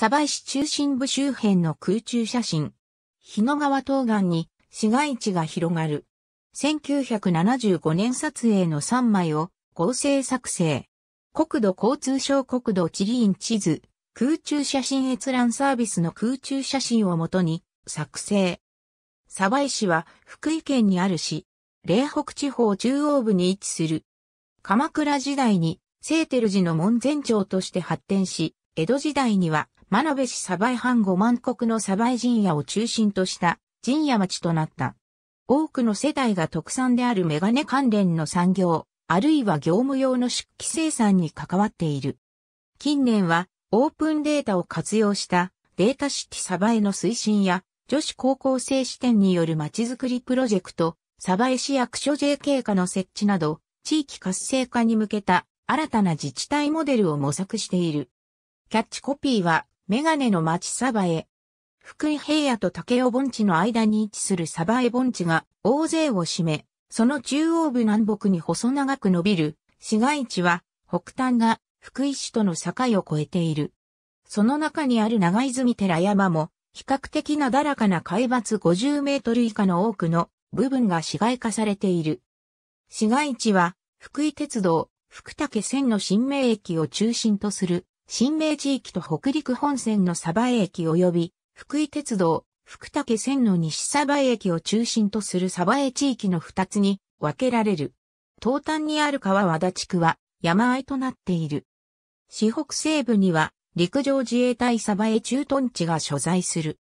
鯖市中心部周辺の空中写真。日野川東岸に市街地が広がる。1975年撮影の3枚を合成作成。国土交通省国土地理院地図、空中写真閲覧サービスの空中写真をもとに作成。鯖江市は福井県にある市、霊北地方中央部に位置する。鎌倉時代に聖テル寺の門前町として発展し、江戸時代には真鍋市鯖江藩五万国の鯖江陣屋を中心とした陣屋町となった。多くの世代が特産であるメガネ関連の産業、あるいは業務用の出機生産に関わっている。近年はオープンデータを活用したデータシティ鯖江の推進や女子高校生視点によるまちづくりプロジェクト、鯖江市役所 JK 課の設置など、地域活性化に向けた新たな自治体モデルを模索している。キャッチコピーはメガネの町サバエ。福井平野と竹雄盆地の間に位置するサバエ盆地が大勢を占め、その中央部南北に細長く伸びる市街地は北端が福井市との境を越えている。その中にある長泉寺山も比較的なだらかな海抜50メートル以下の多くの部分が市街化されている。市街地は福井鉄道、福竹線の新名駅を中心とする新名地域と北陸本線の鯖江駅及び、福井鉄道、福武線の西鯖江駅を中心とする鯖江地域の二つに分けられる。東端にある川和田地区は山あいとなっている。四北西部には陸上自衛隊鯖江駐屯地が所在する。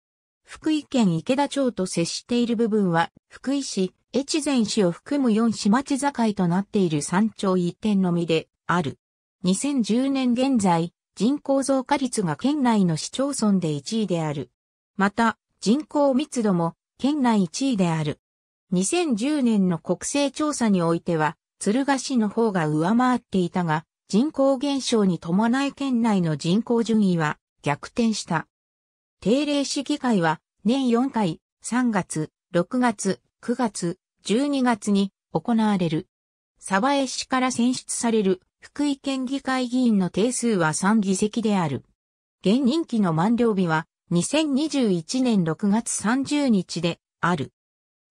福井県池田町と接している部分は福井市、越前市を含む四市町境となっている山頂一点のみである。2010年現在、人口増加率が県内の市町村で1位である。また、人口密度も県内1位である。2010年の国勢調査においては、鶴ヶ市の方が上回っていたが、人口減少に伴い県内の人口順位は逆転した。定例市議会は年4回、3月、6月、9月、12月に行われる。鯖江市から選出される福井県議会議員の定数は3議席である。現任期の満了日は2021年6月30日である。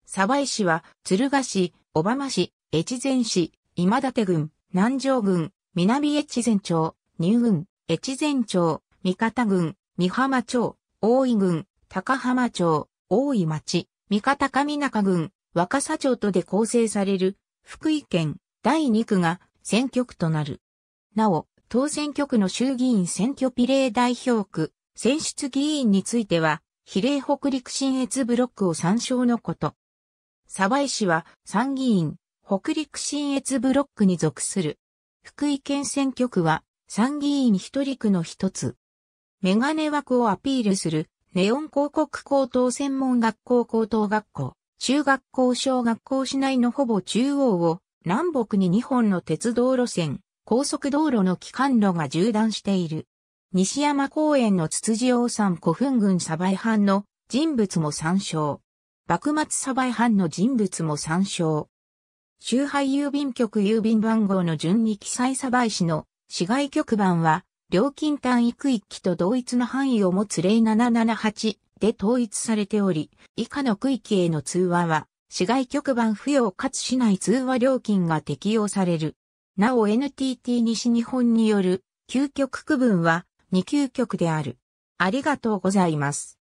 鯖江市は鶴ヶ市、小浜市、越前市、今立郡、南城郡、南越前町、入郡、越前町、三方郡、三浜町、大井郡、高浜町、大井町、三方上中郡、若狭町とで構成される、福井県第2区が選挙区となる。なお、当選挙区の衆議院選挙比例代表区、選出議員については、比例北陸新越ブロックを参照のこと。鯖江市は参議院、北陸新越ブロックに属する。福井県選挙区は参議院一人区の一つ。メガネ枠をアピールするネオン広告高等専門学校高等学校、中学校小学校市内のほぼ中央を南北に2本の鉄道路線、高速道路の機関路が縦断している。西山公園のツツジ王山古墳群鯖江藩の人物も参照。幕末鯖江藩の人物も参照。周廃郵便局郵便番号の順に記載鯖江市の市外局番は、料金単位区域と同一の範囲を持つ0778で統一されており、以下の区域への通話は、市外局番不要かつ市内通話料金が適用される。なお NTT 西日本による究極区分は2究極である。ありがとうございます。